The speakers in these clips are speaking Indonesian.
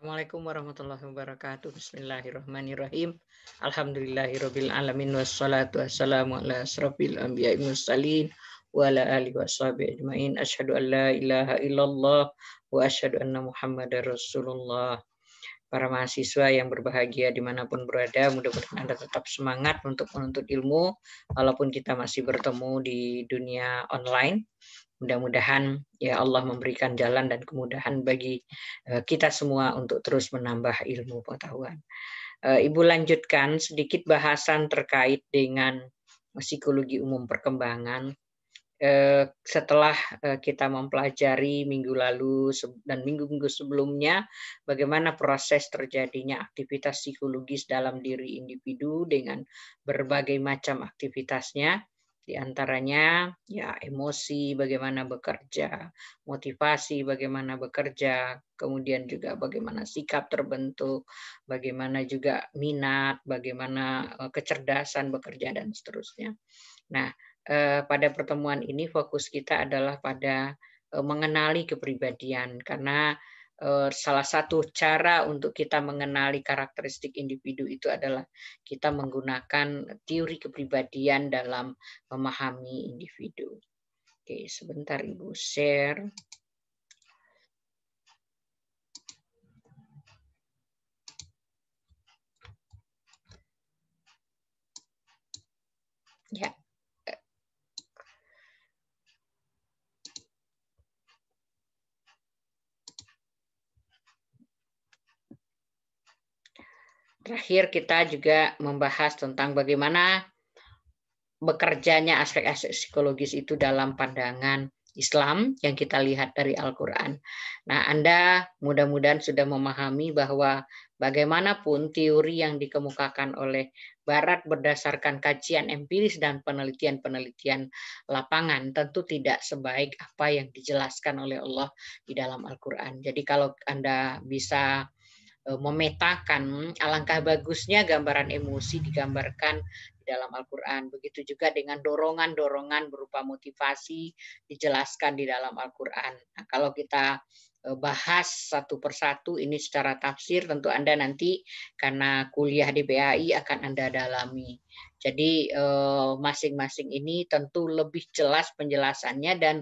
Assalamualaikum warahmatullahi wabarakatuh. Bismillahirrahmanirrahim. Alhamdulillahirabbil alamin wassalatu wassalamu ala asrofil anbiya'i mursalin wa ala alihi washabi ajmain. Asyhadu an la ilaha illallah wa asyhadu anna Muhammadar Rasulullah. Para mahasiswa yang berbahagia dimanapun berada, mudah-mudahan Anda tetap semangat untuk menuntut ilmu, walaupun kita masih bertemu di dunia online. Mudah-mudahan ya Allah memberikan jalan dan kemudahan bagi eh, kita semua untuk terus menambah ilmu pengetahuan. Eh, Ibu lanjutkan sedikit bahasan terkait dengan eh, psikologi umum perkembangan. Setelah kita mempelajari minggu lalu dan minggu-minggu sebelumnya bagaimana proses terjadinya aktivitas psikologis dalam diri individu dengan berbagai macam aktivitasnya, di antaranya ya emosi bagaimana bekerja, motivasi bagaimana bekerja, kemudian juga bagaimana sikap terbentuk, bagaimana juga minat, bagaimana eh, kecerdasan bekerja dan seterusnya. Nah, eh, pada pertemuan ini fokus kita adalah pada eh, mengenali kepribadian karena Eh, salah satu cara untuk kita mengenali karakteristik individu itu adalah kita menggunakan teori kepribadian dalam memahami individu. Oke, sebentar Ibu share. Ya. Terakhir kita juga membahas tentang bagaimana bekerjanya aspek-aspek psikologis itu dalam pandangan Islam yang kita lihat dari Al-Quran. Nah, Anda mudah-mudahan sudah memahami bahwa bagaimanapun teori yang dikemukakan oleh Barat berdasarkan kajian empiris dan penelitian-penelitian lapangan tentu tidak sebaik apa yang dijelaskan oleh Allah di dalam Al-Quran. Jadi kalau Anda bisa Eh, memetakan alangkah bagusnya gambaran emosi digambarkan di dalam Al-Qur'an. Begitu juga dengan dorongan-dorongan berupa motivasi dijelaskan di dalam Al-Qur'an. Nah, kalau kita eh, bahas satu persatu ini secara tafsir tentu Anda nanti karena kuliah di BAI akan Anda dalami. Jadi eh, masing-masing ini tentu lebih jelas penjelasannya dan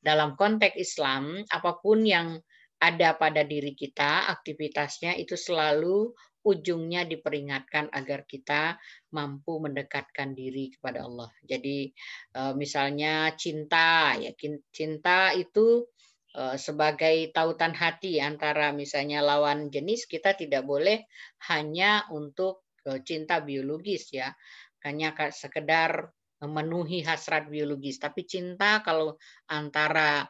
dalam konteks Islam apapun yang ada pada diri kita, aktivitasnya itu selalu ujungnya diperingatkan agar kita mampu mendekatkan diri kepada Allah. Jadi eh, misalnya cinta ya cinta itu eh, sebagai tautan hati antara misalnya lawan jenis kita tidak boleh hanya untuk eh, cinta biologis ya hanya sekedar memenuhi hasrat biologis tapi cinta kalau antara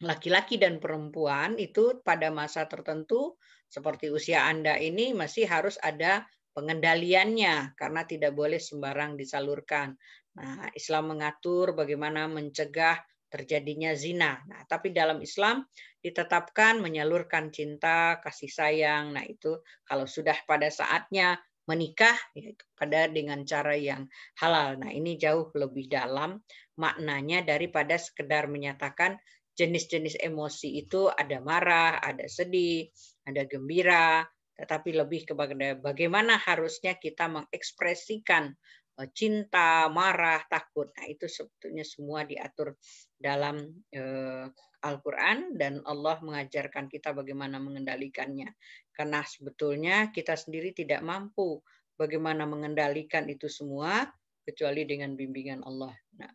laki-laki dan perempuan itu pada masa tertentu seperti usia Anda ini masih harus ada pengendaliannya karena tidak boleh sembarang disalurkan. Nah, Islam mengatur bagaimana mencegah terjadinya zina. Nah, tapi dalam Islam ditetapkan menyalurkan cinta, kasih sayang. Nah, itu kalau sudah pada saatnya menikah ya, pada dengan cara yang halal. Nah, ini jauh lebih dalam maknanya daripada sekedar menyatakan jenis-jenis emosi itu ada marah, ada sedih, ada gembira, tetapi lebih kepada bagaimana harusnya kita mengekspresikan eh, cinta, marah, takut. Nah, itu sebetulnya semua diatur dalam eh, Al-Qur'an dan Allah mengajarkan kita bagaimana mengendalikannya. Karena sebetulnya kita sendiri tidak mampu bagaimana mengendalikan itu semua kecuali dengan bimbingan Allah. Nah,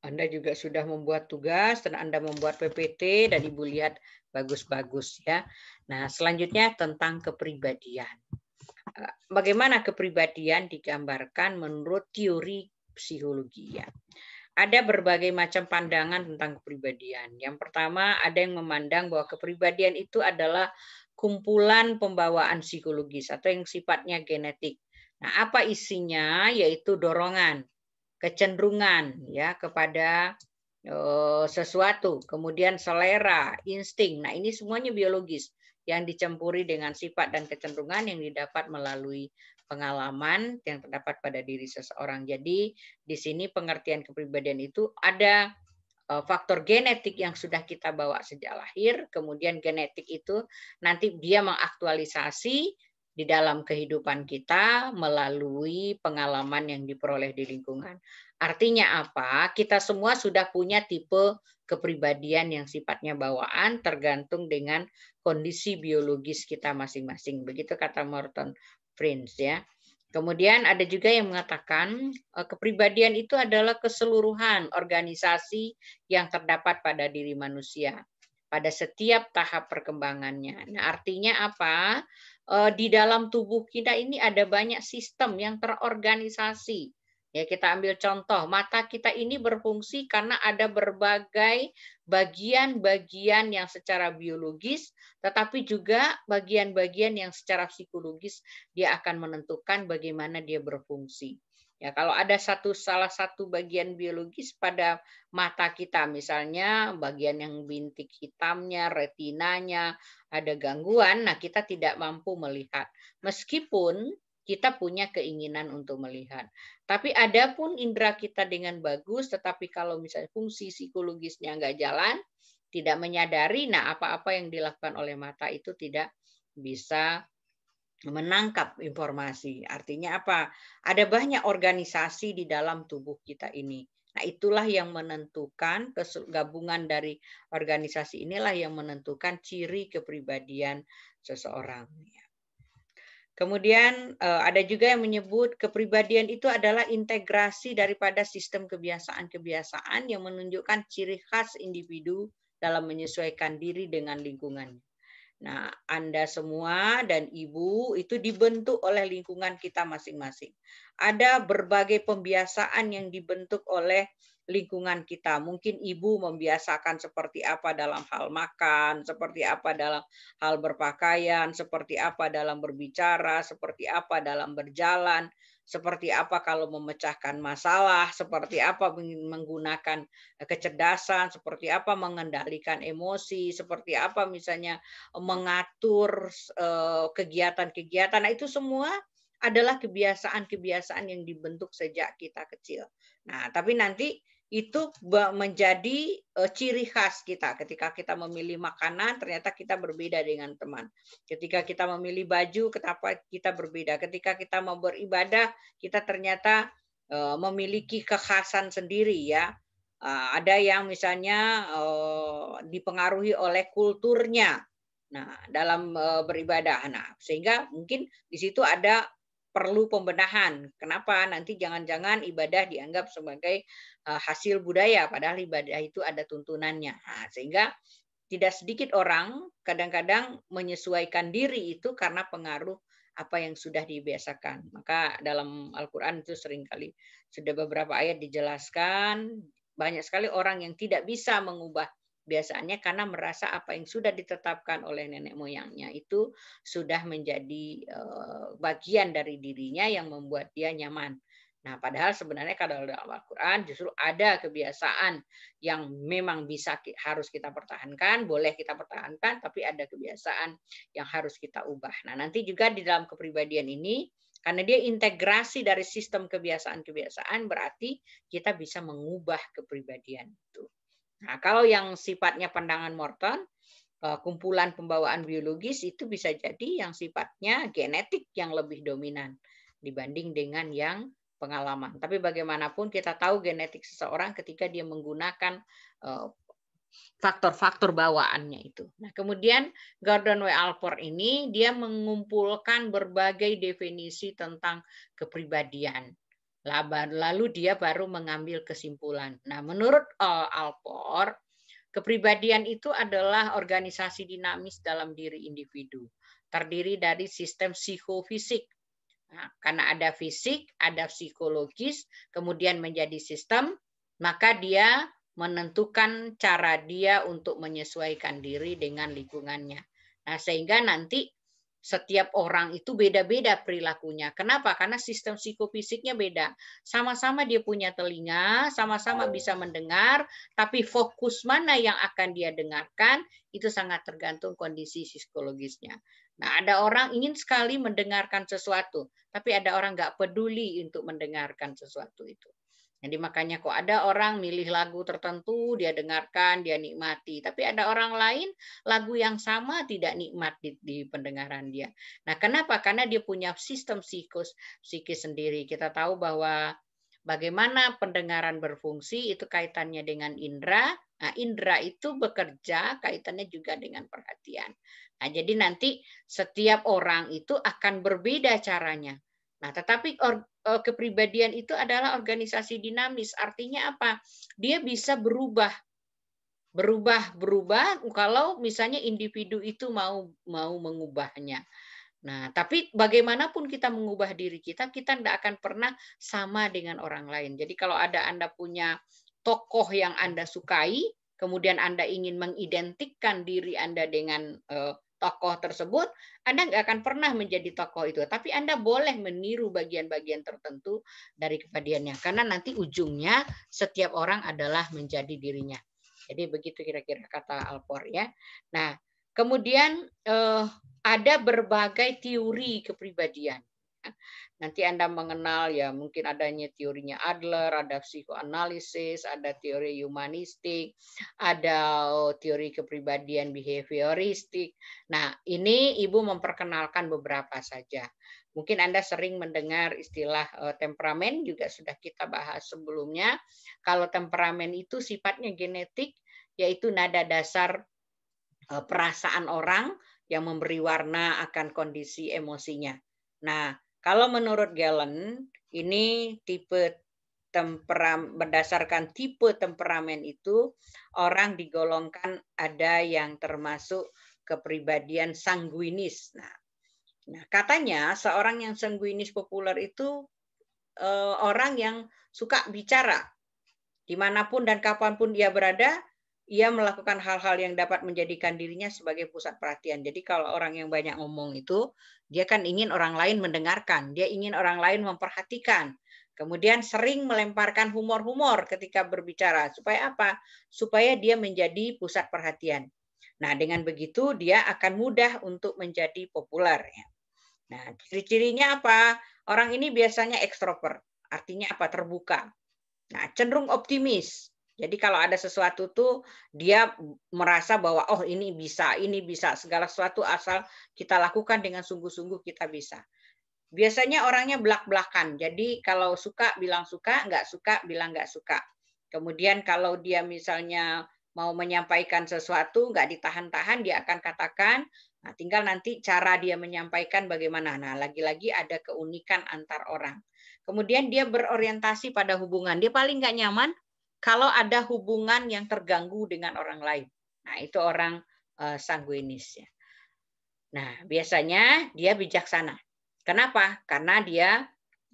anda juga sudah membuat tugas dan Anda membuat PPT dan Ibu lihat bagus-bagus ya. Nah, selanjutnya tentang kepribadian. Eh, bagaimana kepribadian digambarkan menurut teori psikologi ya. Ada berbagai macam pandangan tentang kepribadian. Yang pertama, ada yang memandang bahwa kepribadian itu adalah kumpulan pembawaan psikologis atau yang sifatnya genetik. Nah, apa isinya? Yaitu dorongan, kecenderungan ya kepada eh, sesuatu, kemudian selera, insting. Nah, ini semuanya biologis yang dicampuri dengan sifat dan kecenderungan yang didapat melalui pengalaman yang terdapat pada diri seseorang. Jadi di sini pengertian kepribadian itu ada eh, faktor genetik yang sudah kita bawa sejak lahir, kemudian genetik itu nanti dia mengaktualisasi di dalam kehidupan kita melalui pengalaman yang diperoleh di lingkungan. Artinya apa? Kita semua sudah punya tipe kepribadian yang sifatnya bawaan tergantung dengan kondisi biologis kita masing-masing. Begitu kata Morton Prince ya. Kemudian ada juga yang mengatakan eh, kepribadian itu adalah keseluruhan organisasi yang terdapat pada diri manusia pada setiap tahap perkembangannya. Nah, artinya apa? Eh, di dalam tubuh kita ini ada banyak sistem yang terorganisasi. Ya, kita ambil contoh, mata kita ini berfungsi karena ada berbagai bagian-bagian yang secara biologis, tetapi juga bagian-bagian yang secara psikologis dia akan menentukan bagaimana dia berfungsi. Ya, kalau ada satu salah satu bagian biologis pada mata kita, misalnya bagian yang bintik hitamnya, retinanya ada gangguan, nah kita tidak mampu melihat. Meskipun kita punya keinginan untuk melihat. Tapi ada pun indera kita dengan bagus, tetapi kalau misalnya fungsi psikologisnya nggak jalan, tidak menyadari, nah apa-apa yang dilakukan oleh mata itu tidak bisa menangkap informasi. Artinya apa? Ada banyak organisasi di dalam tubuh kita ini. Nah, itulah yang menentukan gabungan dari organisasi inilah yang menentukan ciri kepribadian seseorang. Kemudian eh, ada juga yang menyebut kepribadian itu adalah integrasi daripada sistem kebiasaan-kebiasaan yang menunjukkan ciri khas individu dalam menyesuaikan diri dengan lingkungannya. Nah, Anda semua dan Ibu itu dibentuk oleh lingkungan kita masing-masing. Ada berbagai pembiasaan yang dibentuk oleh lingkungan kita. Mungkin Ibu membiasakan seperti apa dalam hal makan, seperti apa dalam hal berpakaian, seperti apa dalam berbicara, seperti apa dalam berjalan, seperti apa kalau memecahkan masalah, seperti apa menggunakan eh, kecerdasan, seperti apa mengendalikan emosi, seperti apa misalnya mengatur eh, kegiatan-kegiatan. Nah, itu semua adalah kebiasaan-kebiasaan yang dibentuk sejak kita kecil. Nah, tapi nanti itu menjadi e, ciri khas kita. Ketika kita memilih makanan, ternyata kita berbeda dengan teman. Ketika kita memilih baju, kenapa kita berbeda. Ketika kita mau beribadah, kita ternyata e, memiliki kekhasan sendiri ya. E, ada yang misalnya dipengaruhi oleh kulturnya. Nah, dalam beribadah. Nah, sehingga mungkin di situ ada perlu pembenahan. Kenapa? Nanti jangan-jangan ibadah dianggap sebagai Eh, hasil budaya padahal ibadah itu ada tuntunannya nah, sehingga tidak sedikit orang kadang-kadang menyesuaikan diri itu karena pengaruh apa yang sudah dibiasakan maka dalam Al-Quran itu seringkali sudah beberapa ayat dijelaskan banyak sekali orang yang tidak bisa mengubah biasanya karena merasa apa yang sudah ditetapkan oleh nenek moyangnya itu sudah menjadi eh, bagian dari dirinya yang membuat dia nyaman. Nah, padahal sebenarnya kalau dalam Al-Quran justru ada kebiasaan yang memang bisa harus kita pertahankan, boleh kita pertahankan, tapi ada kebiasaan yang harus kita ubah. Nah, nanti juga di dalam kepribadian ini, karena dia integrasi dari sistem kebiasaan-kebiasaan, berarti kita bisa mengubah kepribadian itu. Nah, kalau yang sifatnya pandangan Morton, eh, kumpulan pembawaan biologis itu bisa jadi yang sifatnya genetik yang lebih dominan dibanding dengan yang pengalaman. Tapi bagaimanapun kita tahu genetik seseorang ketika dia menggunakan eh, faktor-faktor bawaannya itu. Nah, kemudian Gordon W. Alport ini dia mengumpulkan berbagai definisi tentang kepribadian. Lalu dia baru mengambil kesimpulan. Nah, menurut eh, Alport, kepribadian itu adalah organisasi dinamis dalam diri individu, terdiri dari sistem psikofisik Nah, karena ada fisik, ada psikologis, kemudian menjadi sistem, maka dia menentukan cara dia untuk menyesuaikan diri dengan lingkungannya. Nah, sehingga nanti setiap orang itu beda-beda perilakunya. Kenapa? Karena sistem psikofisiknya beda. Sama-sama dia punya telinga, sama-sama bisa mendengar, tapi fokus mana yang akan dia dengarkan itu sangat tergantung kondisi psikologisnya. Nah, ada orang ingin sekali mendengarkan sesuatu, tapi ada orang nggak peduli untuk mendengarkan sesuatu itu. Jadi makanya kok ada orang milih lagu tertentu, dia dengarkan, dia nikmati. Tapi ada orang lain lagu yang sama tidak nikmat di, di pendengaran dia. Nah kenapa? Karena dia punya sistem psikos, psikis sendiri. Kita tahu bahwa bagaimana pendengaran berfungsi itu kaitannya dengan indera. Nah indera itu bekerja kaitannya juga dengan perhatian. Nah, jadi nanti setiap orang itu akan berbeda caranya. Nah, tetapi or, eh, kepribadian itu adalah organisasi dinamis. Artinya apa? Dia bisa berubah berubah berubah kalau misalnya individu itu mau mau mengubahnya. Nah, tapi bagaimanapun kita mengubah diri kita, kita tidak akan pernah sama dengan orang lain. Jadi kalau ada Anda punya tokoh yang Anda sukai, kemudian Anda ingin mengidentikkan diri Anda dengan eh, tokoh tersebut, Anda nggak akan pernah menjadi tokoh itu. Tapi Anda boleh meniru bagian-bagian tertentu dari kepadiannya. Karena nanti ujungnya setiap orang adalah menjadi dirinya. Jadi begitu kira-kira kata Alpor ya. Nah, kemudian eh, ada berbagai teori kepribadian. Nanti Anda mengenal ya mungkin adanya teorinya Adler, ada psikoanalisis, ada teori humanistik, ada oh, teori kepribadian behavioristik. Nah, ini Ibu memperkenalkan beberapa saja. Mungkin Anda sering mendengar istilah eh, temperamen juga sudah kita bahas sebelumnya. Kalau temperamen itu sifatnya genetik, yaitu nada dasar eh, perasaan orang yang memberi warna akan kondisi emosinya. Nah, kalau menurut Galen, ini tipe temperam berdasarkan tipe temperamen itu orang digolongkan ada yang termasuk kepribadian sanguinis. Nah, nah katanya seorang yang sanguinis populer itu eh, orang yang suka bicara dimanapun dan kapanpun dia berada ia melakukan hal-hal yang dapat menjadikan dirinya sebagai pusat perhatian. Jadi kalau orang yang banyak ngomong itu, dia kan ingin orang lain mendengarkan, dia ingin orang lain memperhatikan. Kemudian sering melemparkan humor-humor ketika berbicara. Supaya apa? Supaya dia menjadi pusat perhatian. Nah, dengan begitu dia akan mudah untuk menjadi populer. Ya. Nah, ciri-cirinya apa? Orang ini biasanya ekstrovert, artinya apa? Terbuka. Nah, cenderung optimis, jadi kalau ada sesuatu tuh dia merasa bahwa oh ini bisa, ini bisa segala sesuatu asal kita lakukan dengan sungguh-sungguh kita bisa. Biasanya orangnya belak-belakan. Jadi kalau suka bilang suka, nggak suka bilang nggak suka. Kemudian kalau dia misalnya mau menyampaikan sesuatu nggak ditahan-tahan dia akan katakan. Nah, tinggal nanti cara dia menyampaikan bagaimana. Nah, lagi-lagi ada keunikan antar orang. Kemudian dia berorientasi pada hubungan. Dia paling nggak nyaman kalau ada hubungan yang terganggu dengan orang lain. Nah, itu orang eh, sanguinis ya. Nah, biasanya dia bijaksana. Kenapa? Karena dia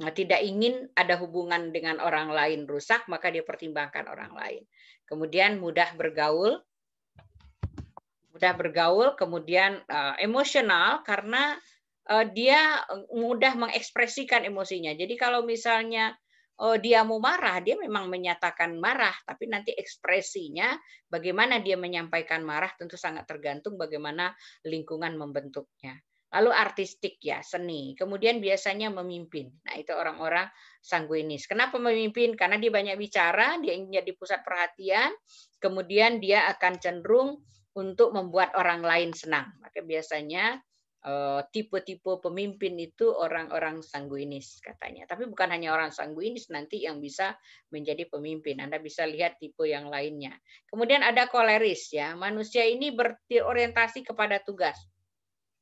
eh, tidak ingin ada hubungan dengan orang lain rusak, maka dia pertimbangkan orang lain. Kemudian mudah bergaul, mudah bergaul, kemudian uh, emosional karena uh, dia mudah mengekspresikan emosinya. Jadi kalau misalnya oh, dia mau marah, dia memang menyatakan marah, tapi nanti ekspresinya bagaimana dia menyampaikan marah tentu sangat tergantung bagaimana lingkungan membentuknya. Lalu artistik ya, seni. Kemudian biasanya memimpin. Nah, itu orang-orang sanguinis. Kenapa memimpin? Karena dia banyak bicara, dia ingin jadi pusat perhatian, kemudian dia akan cenderung untuk membuat orang lain senang. Maka biasanya Eh, tipe-tipe pemimpin itu orang-orang sanguinis katanya. Tapi bukan hanya orang sanguinis nanti yang bisa menjadi pemimpin. Anda bisa lihat tipe yang lainnya. Kemudian ada koleris ya. Manusia ini berorientasi kepada tugas.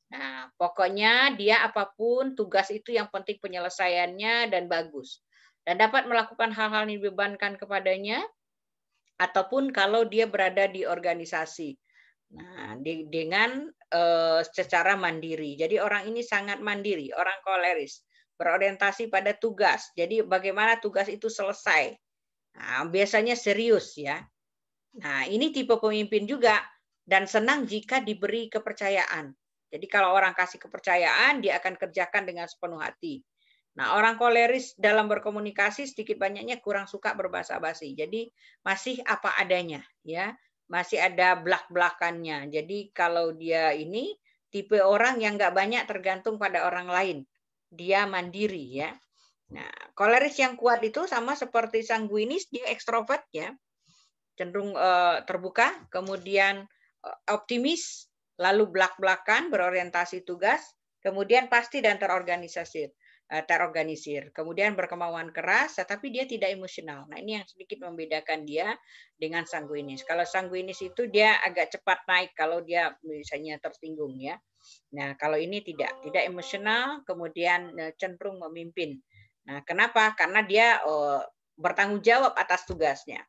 Nah, pokoknya dia apapun tugas itu yang penting penyelesaiannya dan bagus. Dan dapat melakukan hal-hal yang dibebankan kepadanya ataupun kalau dia berada di organisasi. Nah, di, dengan Eh, secara mandiri. Jadi orang ini sangat mandiri, orang koleris, berorientasi pada tugas. Jadi bagaimana tugas itu selesai. Nah, biasanya serius ya. Nah, ini tipe pemimpin juga dan senang jika diberi kepercayaan. Jadi kalau orang kasih kepercayaan, dia akan kerjakan dengan sepenuh hati. Nah, orang koleris dalam berkomunikasi sedikit banyaknya kurang suka berbahasa basi. Jadi masih apa adanya, ya masih ada belak-belakannya. Jadi kalau dia ini tipe orang yang nggak banyak tergantung pada orang lain. Dia mandiri ya. Nah, koleris yang kuat itu sama seperti sanguinis, dia ekstrovert ya, cenderung uh, terbuka, kemudian uh, optimis, lalu belak-belakan, berorientasi tugas, kemudian pasti dan terorganisasi. Eh, terorganisir. Kemudian berkemauan keras, tetapi dia tidak emosional. Nah ini yang sedikit membedakan dia dengan sangguinis. Kalau sangguinis itu dia agak cepat naik kalau dia misalnya tersinggung ya. Nah kalau ini tidak, tidak emosional, kemudian eh, cenderung memimpin. Nah kenapa? Karena dia oh, bertanggung jawab atas tugasnya.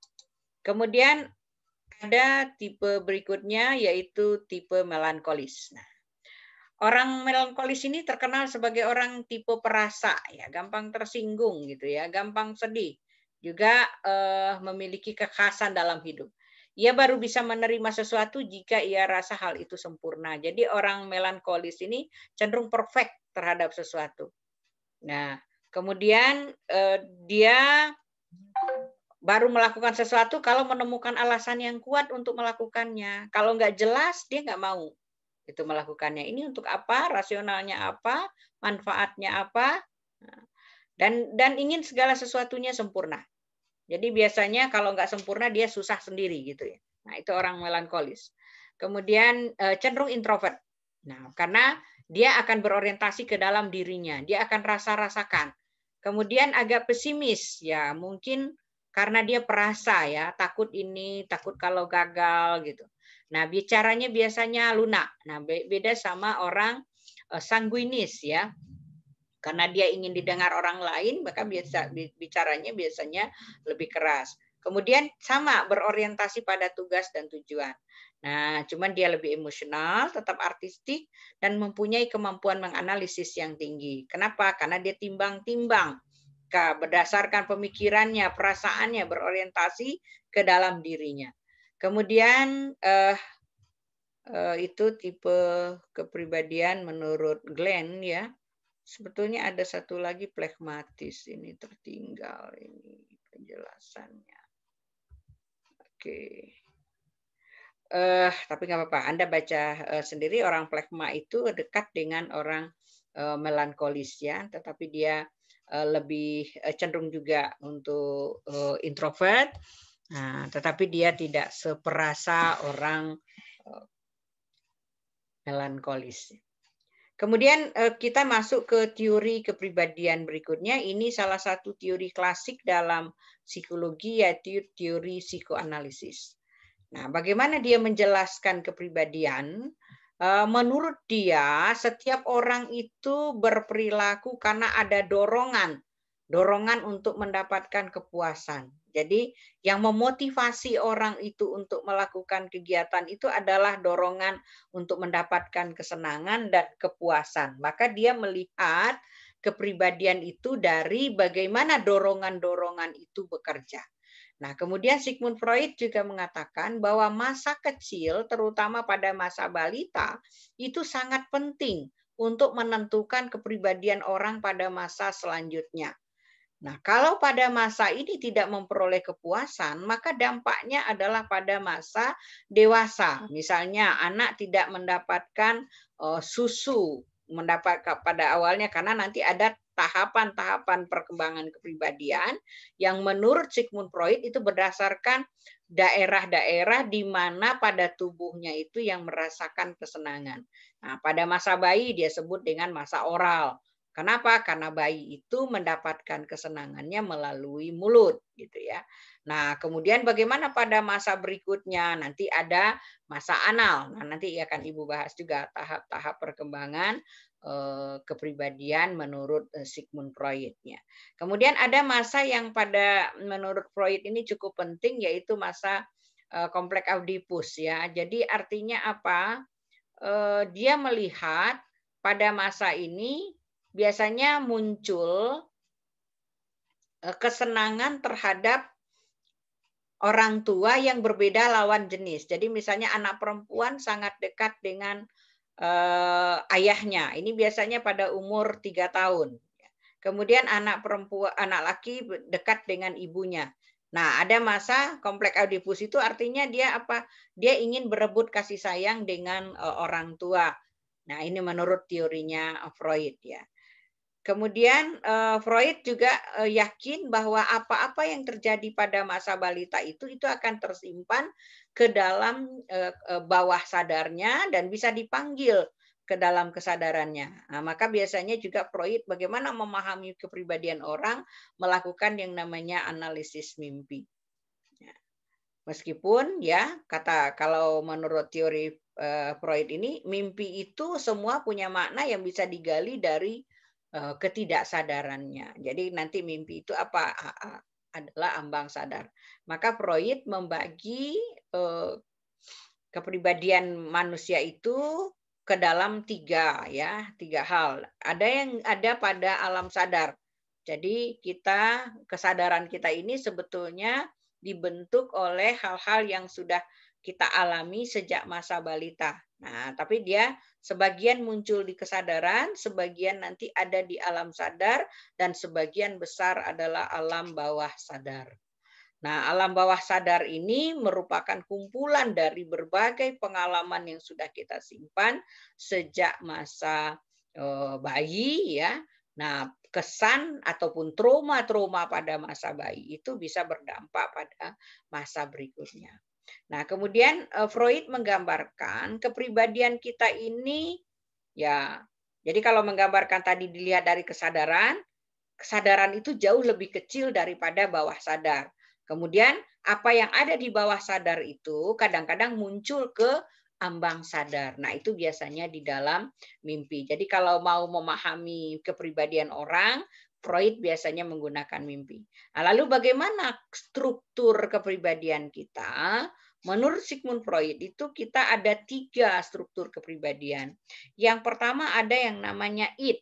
Kemudian ada tipe berikutnya yaitu tipe melankolis. Nah, Orang melankolis ini terkenal sebagai orang tipe perasa, ya, gampang tersinggung gitu ya, gampang sedih, juga eh, memiliki kekhasan dalam hidup. Ia baru bisa menerima sesuatu jika ia rasa hal itu sempurna. Jadi orang melankolis ini cenderung perfect terhadap sesuatu. Nah, kemudian eh, dia baru melakukan sesuatu kalau menemukan alasan yang kuat untuk melakukannya. Kalau nggak jelas, dia nggak mau itu melakukannya ini untuk apa rasionalnya apa manfaatnya apa nah, dan dan ingin segala sesuatunya sempurna jadi biasanya kalau nggak sempurna dia susah sendiri gitu ya nah itu orang melankolis kemudian eh, cenderung introvert nah karena dia akan berorientasi ke dalam dirinya dia akan rasa rasakan kemudian agak pesimis ya mungkin karena dia perasa ya takut ini takut kalau gagal gitu Nah, bicaranya biasanya lunak. Nah, beda sama orang eh, sanguinis ya. Karena dia ingin didengar orang lain, maka biasa bicaranya biasanya lebih keras. Kemudian sama berorientasi pada tugas dan tujuan. Nah, cuman dia lebih emosional, tetap artistik dan mempunyai kemampuan menganalisis yang tinggi. Kenapa? Karena dia timbang-timbang berdasarkan pemikirannya, perasaannya berorientasi ke dalam dirinya. Kemudian eh, eh, itu tipe kepribadian menurut Glenn ya. Sebetulnya ada satu lagi plekmatis ini tertinggal ini penjelasannya. Oke. Eh, tapi nggak apa-apa. Anda baca uh, sendiri orang plekma itu dekat dengan orang eh, melankolis ya, tetapi dia eh, lebih eh, cenderung juga untuk introvert Nah, tetapi dia tidak seperasa orang eh, melankolis. Kemudian eh, kita masuk ke teori kepribadian berikutnya. Ini salah satu teori klasik dalam psikologi yaitu teori psikoanalisis. Nah, bagaimana dia menjelaskan kepribadian? Eh, menurut dia, setiap orang itu berperilaku karena ada dorongan dorongan untuk mendapatkan kepuasan. Jadi yang memotivasi orang itu untuk melakukan kegiatan itu adalah dorongan untuk mendapatkan kesenangan dan kepuasan. Maka dia melihat kepribadian itu dari bagaimana dorongan-dorongan itu bekerja. Nah, kemudian Sigmund Freud juga mengatakan bahwa masa kecil, terutama pada masa balita, itu sangat penting untuk menentukan kepribadian orang pada masa selanjutnya. Nah, kalau pada masa ini tidak memperoleh kepuasan, maka dampaknya adalah pada masa dewasa. Misalnya, anak tidak mendapatkan uh, susu mendapat pada awalnya karena nanti ada tahapan-tahapan perkembangan kepribadian yang menurut Sigmund Freud itu berdasarkan daerah-daerah di mana pada tubuhnya itu yang merasakan kesenangan. Nah, pada masa bayi dia sebut dengan masa oral. Kenapa? Karena bayi itu mendapatkan kesenangannya melalui mulut, gitu ya. Nah, kemudian bagaimana pada masa berikutnya? Nanti ada masa anal. Nah, nanti ya akan Ibu bahas juga tahap-tahap perkembangan eh, kepribadian menurut eh, Sigmund Freud-nya. Kemudian ada masa yang pada menurut Freud ini cukup penting yaitu masa eh, kompleks Oedipus ya. Jadi artinya apa? Dia melihat pada masa ini biasanya muncul eh, kesenangan terhadap orang tua yang berbeda lawan jenis. Jadi misalnya anak perempuan sangat dekat dengan eh, ayahnya. Ini biasanya pada umur tiga tahun. Kemudian anak perempuan, anak laki dekat dengan ibunya. Nah, ada masa kompleks Oedipus itu artinya dia apa? Dia ingin berebut kasih sayang dengan eh, orang tua. Nah, ini menurut teorinya Freud ya. Kemudian eh, Freud juga eh, yakin bahwa apa-apa yang terjadi pada masa balita itu itu akan tersimpan ke dalam eh, bawah sadarnya dan bisa dipanggil ke dalam kesadarannya. Nah, maka biasanya juga Freud bagaimana memahami kepribadian orang melakukan yang namanya analisis mimpi. Ya. Meskipun ya kata kalau menurut teori Freud ini mimpi itu semua punya makna yang bisa digali dari Eh, ketidaksadarannya. Jadi nanti mimpi itu apa adalah ambang sadar. Maka Freud membagi eh, kepribadian manusia itu ke dalam tiga ya tiga hal ada yang ada pada alam sadar jadi kita kesadaran kita ini sebetulnya dibentuk oleh hal-hal yang sudah kita alami sejak masa balita nah tapi dia Sebagian muncul di kesadaran, sebagian nanti ada di alam sadar, dan sebagian besar adalah alam bawah sadar. Nah, alam bawah sadar ini merupakan kumpulan dari berbagai pengalaman yang sudah kita simpan sejak masa eh, bayi ya. Nah, kesan ataupun trauma-trauma pada masa bayi itu bisa berdampak pada masa berikutnya. Nah, kemudian eh, Freud menggambarkan kepribadian kita ini ya. Jadi kalau menggambarkan tadi dilihat dari kesadaran, kesadaran itu jauh lebih kecil daripada bawah sadar. Kemudian apa yang ada di bawah sadar itu kadang-kadang muncul ke ambang sadar. Nah, itu biasanya di dalam mimpi. Jadi kalau mau memahami kepribadian orang, Freud biasanya menggunakan mimpi. Nah, lalu bagaimana struktur kepribadian kita? Menurut Sigmund Freud itu kita ada tiga struktur kepribadian. Yang pertama ada yang namanya id,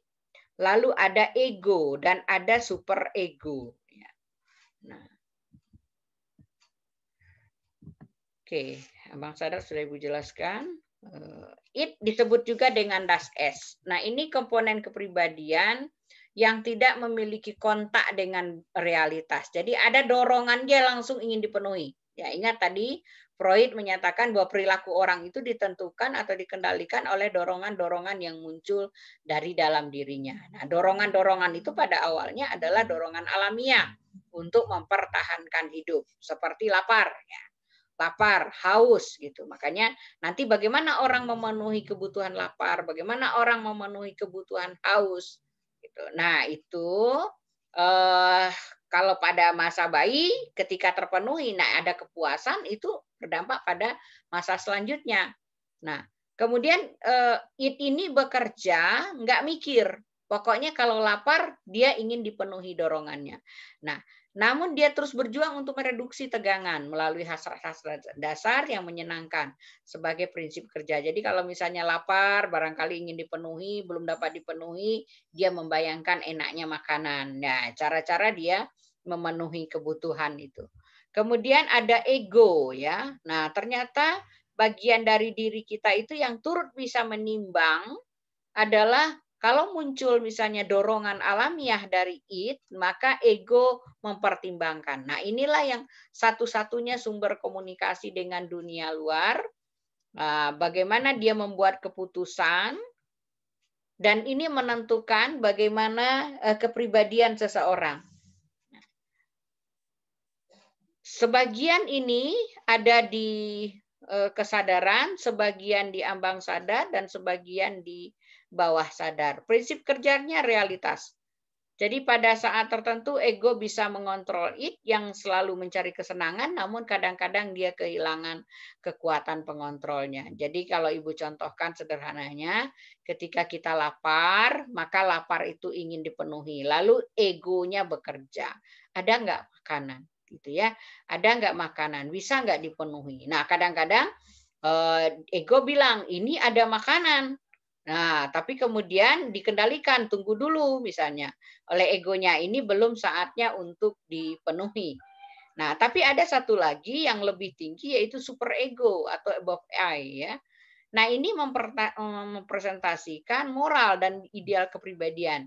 lalu ada ego dan ada super ego. Ya. Nah, oke. Bang Sadar sudah Ibu jelaskan. Eh, it disebut juga dengan das S. Nah, ini komponen kepribadian yang tidak memiliki kontak dengan realitas. Jadi ada dorongan dia langsung ingin dipenuhi. Ya, ingat tadi Freud menyatakan bahwa perilaku orang itu ditentukan atau dikendalikan oleh dorongan-dorongan yang muncul dari dalam dirinya. Nah, dorongan-dorongan itu pada awalnya adalah dorongan alamiah untuk mempertahankan hidup, seperti lapar. Ya lapar, haus gitu. Makanya nanti bagaimana orang memenuhi kebutuhan lapar, bagaimana orang memenuhi kebutuhan haus gitu. Nah, itu eh kalau pada masa bayi ketika terpenuhi nah ada kepuasan itu berdampak pada masa selanjutnya. Nah, kemudian eh, it ini bekerja nggak mikir. Pokoknya kalau lapar dia ingin dipenuhi dorongannya. Nah, namun dia terus berjuang untuk mereduksi tegangan melalui hasrat-hasrat dasar yang menyenangkan sebagai prinsip kerja. Jadi kalau misalnya lapar, barangkali ingin dipenuhi, belum dapat dipenuhi, dia membayangkan enaknya makanan. Nah, cara-cara dia memenuhi kebutuhan itu. Kemudian ada ego ya. Nah, ternyata bagian dari diri kita itu yang turut bisa menimbang adalah kalau muncul misalnya dorongan alamiah dari it, maka ego mempertimbangkan. Nah, inilah yang satu-satunya sumber komunikasi dengan dunia luar. Ah, bagaimana dia membuat keputusan, dan ini menentukan bagaimana eh, kepribadian seseorang. Sebagian ini ada di eh, kesadaran, sebagian di ambang sadar, dan sebagian di bawah sadar. Prinsip kerjanya realitas. Jadi pada saat tertentu ego bisa mengontrol it yang selalu mencari kesenangan namun kadang-kadang dia kehilangan kekuatan pengontrolnya. Jadi kalau Ibu contohkan sederhananya ketika kita lapar maka lapar itu ingin dipenuhi lalu egonya bekerja. Ada nggak makanan gitu ya? Ada nggak makanan? Bisa nggak dipenuhi? Nah kadang-kadang eh, ego bilang ini ada makanan Nah, tapi kemudian dikendalikan, tunggu dulu misalnya. Oleh egonya ini belum saatnya untuk dipenuhi. Nah, tapi ada satu lagi yang lebih tinggi yaitu super ego atau above I ya. Nah, ini eh, mempresentasikan moral dan ideal kepribadian.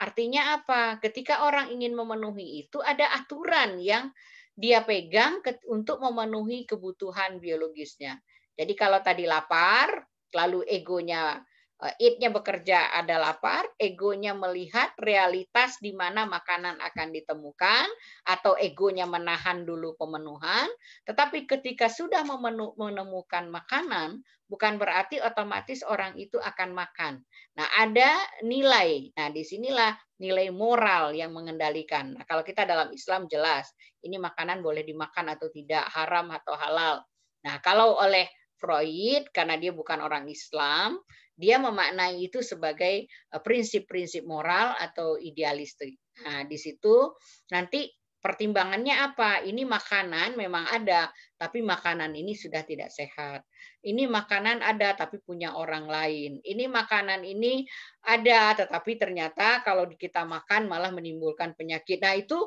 Artinya apa? Ketika orang ingin memenuhi itu ada aturan yang dia pegang untuk memenuhi kebutuhan biologisnya. Jadi kalau tadi lapar, lalu egonya Eh, Itnya bekerja ada lapar, egonya melihat realitas di mana makanan akan ditemukan, atau egonya menahan dulu pemenuhan. Tetapi ketika sudah menemukan makanan, bukan berarti otomatis orang itu akan makan. Nah, ada nilai. Nah, disinilah nilai moral yang mengendalikan. Nah, kalau kita dalam Islam jelas, ini makanan boleh dimakan atau tidak, haram atau halal. Nah, kalau oleh Freud, karena dia bukan orang Islam, dia memaknai itu sebagai eh, prinsip-prinsip moral atau idealistik. Nah, di situ nanti pertimbangannya apa? Ini makanan memang ada, tapi makanan ini sudah tidak sehat. Ini makanan ada, tapi punya orang lain. Ini makanan ini ada, tetapi ternyata kalau kita makan malah menimbulkan penyakit. Nah, itu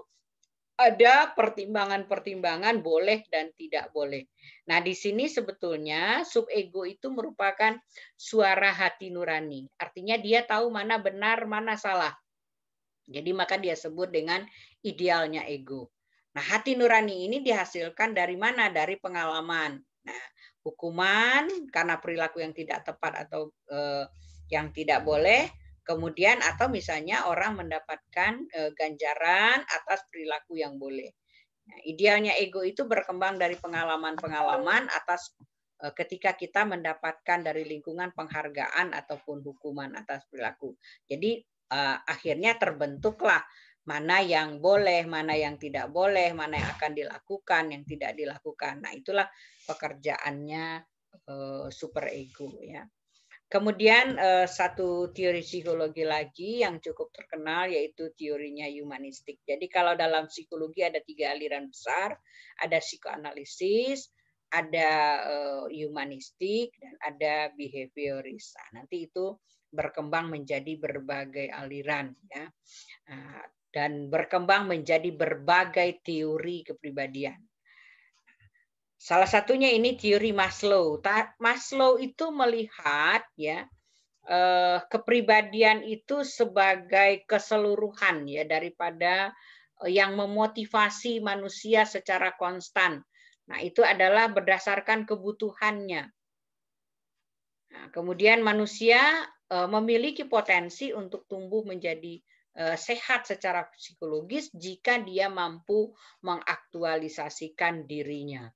ada pertimbangan-pertimbangan boleh dan tidak boleh. Nah, di sini sebetulnya subego itu merupakan suara hati nurani. Artinya dia tahu mana benar, mana salah. Jadi maka dia sebut dengan idealnya ego. Nah, hati nurani ini dihasilkan dari mana? Dari pengalaman. Nah, hukuman karena perilaku yang tidak tepat atau eh, yang tidak boleh, Kemudian atau misalnya orang mendapatkan eh, ganjaran atas perilaku yang boleh. Nah, idealnya ego itu berkembang dari pengalaman-pengalaman atas eh, ketika kita mendapatkan dari lingkungan penghargaan ataupun hukuman atas perilaku. Jadi uh, akhirnya terbentuklah mana yang boleh, mana yang tidak boleh, mana yang akan dilakukan, yang tidak dilakukan. Nah, itulah pekerjaannya super ego ya. Kemudian eh, satu teori psikologi lagi yang cukup terkenal yaitu teorinya humanistik. Jadi kalau dalam psikologi ada tiga aliran besar, ada psikoanalisis, ada eh, humanistik, dan ada behavioris. Nah, nanti itu berkembang menjadi berbagai aliran ya ah, dan berkembang menjadi berbagai teori kepribadian. Salah satunya ini teori Maslow. Maslow itu melihat ya eh, kepribadian itu sebagai keseluruhan ya daripada eh, yang memotivasi manusia secara konstan. Nah, itu adalah berdasarkan kebutuhannya. Nah, kemudian manusia eh, memiliki potensi untuk tumbuh menjadi sehat secara psikologis jika dia mampu mengaktualisasikan dirinya.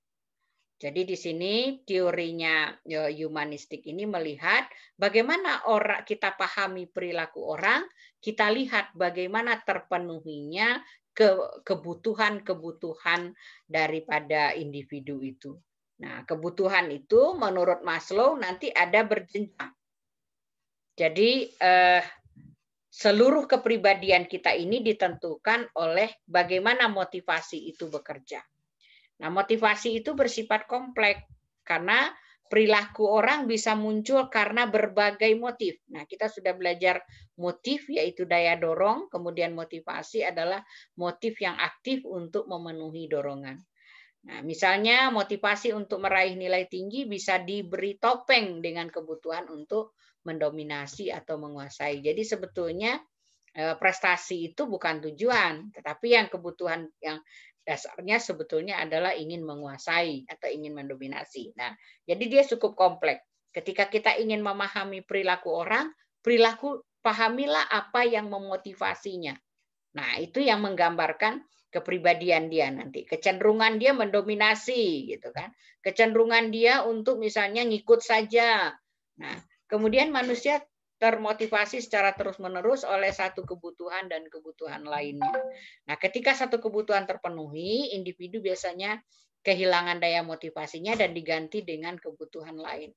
Jadi di sini teorinya e, humanistik ini melihat bagaimana orang kita pahami perilaku orang, kita lihat bagaimana terpenuhinya kebutuhan-kebutuhan daripada individu itu. Nah, kebutuhan itu menurut Maslow nanti ada berjenjang. Jadi eh, seluruh kepribadian kita ini ditentukan oleh bagaimana motivasi itu bekerja. Nah, motivasi itu bersifat kompleks karena perilaku orang bisa muncul karena berbagai motif. Nah, kita sudah belajar motif yaitu daya dorong, kemudian motivasi adalah motif yang aktif untuk memenuhi dorongan. Nah, misalnya motivasi untuk meraih nilai tinggi bisa diberi topeng dengan kebutuhan untuk mendominasi atau menguasai. Jadi sebetulnya eh, prestasi itu bukan tujuan, tetapi yang kebutuhan yang dasarnya sebetulnya adalah ingin menguasai atau ingin mendominasi. Nah, jadi dia cukup kompleks. Ketika kita ingin memahami perilaku orang, perilaku pahamilah apa yang memotivasinya. Nah, itu yang menggambarkan kepribadian dia nanti. Kecenderungan dia mendominasi gitu kan. Kecenderungan dia untuk misalnya ngikut saja. Nah, kemudian manusia termotivasi secara terus-menerus oleh satu kebutuhan dan kebutuhan lainnya. Nah, ketika satu kebutuhan terpenuhi, individu biasanya kehilangan daya motivasinya dan diganti dengan kebutuhan lain.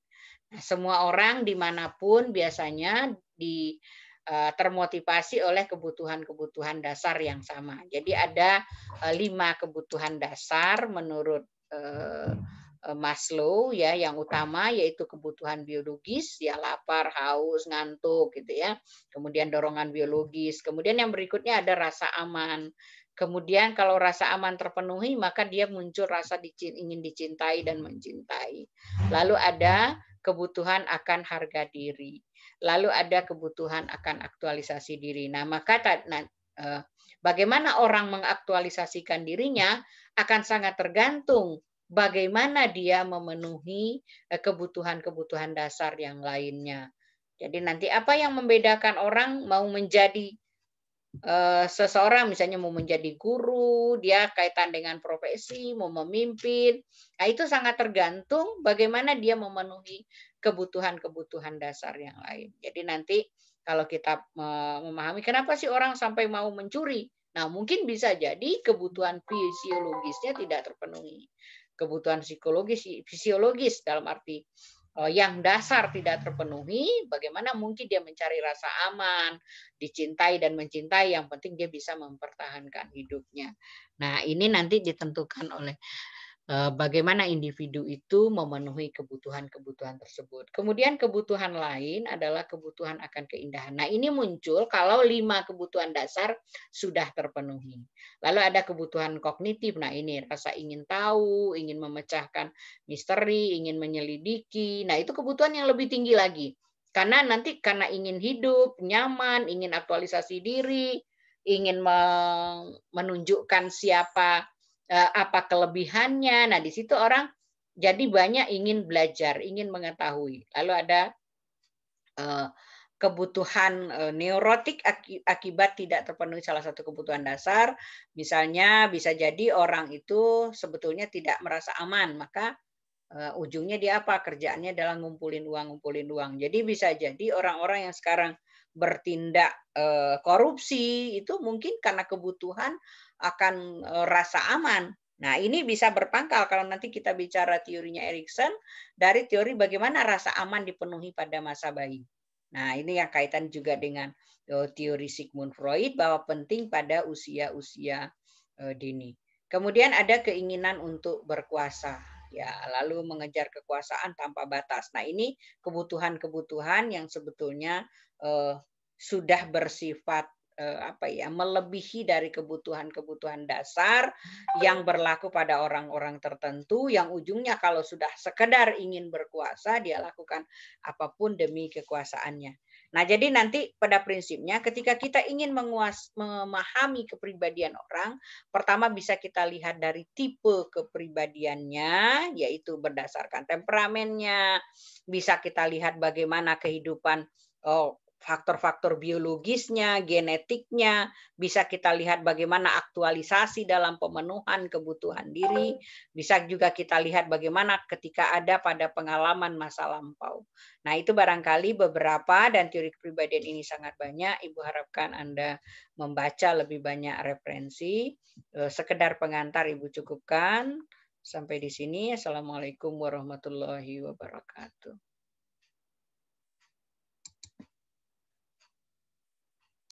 Nah, semua orang dimanapun biasanya di eh, termotivasi oleh kebutuhan-kebutuhan dasar yang sama. Jadi ada eh, lima kebutuhan dasar menurut eh, Eh, Maslow ya yang utama yaitu kebutuhan biologis ya lapar, haus, ngantuk gitu ya. Kemudian dorongan biologis, kemudian yang berikutnya ada rasa aman. Kemudian kalau rasa aman terpenuhi maka dia muncul rasa ingin dicintai dan mencintai. Lalu ada kebutuhan akan harga diri. Lalu ada kebutuhan akan aktualisasi diri. Nah, maka nah, eh, bagaimana orang mengaktualisasikan dirinya akan sangat tergantung bagaimana dia memenuhi eh, kebutuhan-kebutuhan dasar yang lainnya. Jadi nanti apa yang membedakan orang mau menjadi eh, seseorang misalnya mau menjadi guru, dia kaitan dengan profesi, mau memimpin. Nah, itu sangat tergantung bagaimana dia memenuhi kebutuhan-kebutuhan dasar yang lain. Jadi nanti kalau kita memahami kenapa sih orang sampai mau mencuri, nah mungkin bisa jadi kebutuhan fisiologisnya tidak terpenuhi kebutuhan psikologis, fisiologis dalam arti eh, yang dasar tidak terpenuhi, bagaimana mungkin dia mencari rasa aman, dicintai dan mencintai, yang penting dia bisa mempertahankan hidupnya. Nah, ini nanti ditentukan oleh Eh, bagaimana individu itu memenuhi kebutuhan-kebutuhan tersebut. Kemudian kebutuhan lain adalah kebutuhan akan keindahan. Nah ini muncul kalau lima kebutuhan dasar sudah terpenuhi. Lalu ada kebutuhan kognitif. Nah ini rasa ingin tahu, ingin memecahkan misteri, ingin menyelidiki. Nah itu kebutuhan yang lebih tinggi lagi. Karena nanti karena ingin hidup, nyaman, ingin aktualisasi diri, ingin menunjukkan siapa Eh, apa kelebihannya. Nah, di situ orang jadi banyak ingin belajar, ingin mengetahui. Lalu ada eh, kebutuhan eh, neurotik akibat tidak terpenuhi salah satu kebutuhan dasar. Misalnya bisa jadi orang itu sebetulnya tidak merasa aman, maka ujungnya dia apa? Kerjaannya adalah ngumpulin uang, ngumpulin uang. Jadi bisa jadi orang-orang yang sekarang bertindak korupsi itu mungkin karena kebutuhan akan e, rasa aman. Nah, ini bisa berpangkal kalau nanti kita bicara teorinya Erikson dari teori bagaimana rasa aman dipenuhi pada masa bayi. Nah, ini yang kaitan juga dengan e, teori Sigmund Freud bahwa penting pada usia-usia e, dini. Kemudian ada keinginan untuk berkuasa ya lalu mengejar kekuasaan tanpa batas. Nah, ini kebutuhan-kebutuhan yang sebetulnya eh, sudah bersifat Eh, apa ya melebihi dari kebutuhan-kebutuhan dasar yang berlaku pada orang-orang tertentu yang ujungnya kalau sudah sekedar ingin berkuasa dia lakukan apapun demi kekuasaannya. Nah, jadi nanti pada prinsipnya ketika kita ingin menguas memahami kepribadian orang, pertama bisa kita lihat dari tipe kepribadiannya yaitu berdasarkan temperamennya, bisa kita lihat bagaimana kehidupan oh faktor-faktor biologisnya, genetiknya, bisa kita lihat bagaimana aktualisasi dalam pemenuhan kebutuhan diri, bisa juga kita lihat bagaimana ketika ada pada pengalaman masa lampau. Nah, itu barangkali beberapa dan teori kepribadian ini sangat banyak. Ibu harapkan Anda membaca lebih banyak referensi. Eh, sekedar pengantar Ibu cukupkan. Sampai di sini. Assalamualaikum warahmatullahi wabarakatuh.